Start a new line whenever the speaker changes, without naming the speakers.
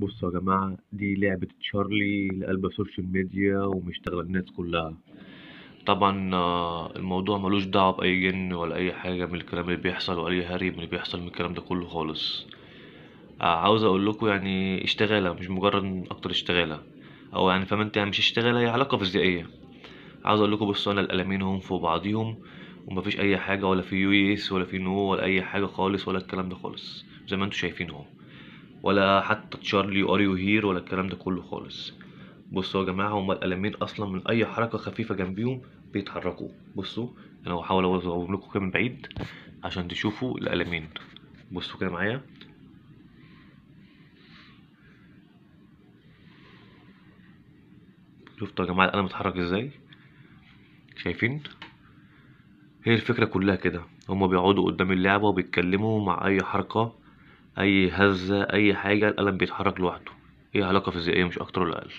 بصوا يا جماعة دي لعبة تشارلي اللي قلب سوشيال ميديا ومشتغلة
الناس كلها طبعا آه، الموضوع ملوش دعوة بأي جن ولا أي حاجة من الكلام اللي بيحصل ولا أي هري من اللي بيحصل من الكلام ده كله خالص آه، عاوز أقول لكم يعني اشتغالة مش مجرد أكتر اشتغالة أو يعني فاهم أنت يعني مش اشتغالة هي علاقة فيزيائية عاوز أقول لكم بصوا أنا القلمين هم فوق بعضيهم ومفيش أي حاجة ولا في يو اس ولا في نو ولا أي حاجة خالص ولا الكلام ده خالص زي ما أنتوا شايفين اهو ولا حتى تشارلي اريو هير ولا الكلام ده كله خالص بصوا يا جماعه هما القلمين اصلا من اي حركه خفيفه جنبيهم بيتحركوا بصوا انا هحاول اوريهم لكم كده من بعيد عشان تشوفوا القلمين بصوا كده معايا شفتوا يا جماعه القلم اتحرك ازاي شايفين هي الفكره كلها كده هما بيقعدوا قدام اللعبه وبيتكلموا مع اي حركه اي هزة اي حاجة القلم بيتحرك لوحده ايه علاقة فيزيائية مش اكتر ولا اقل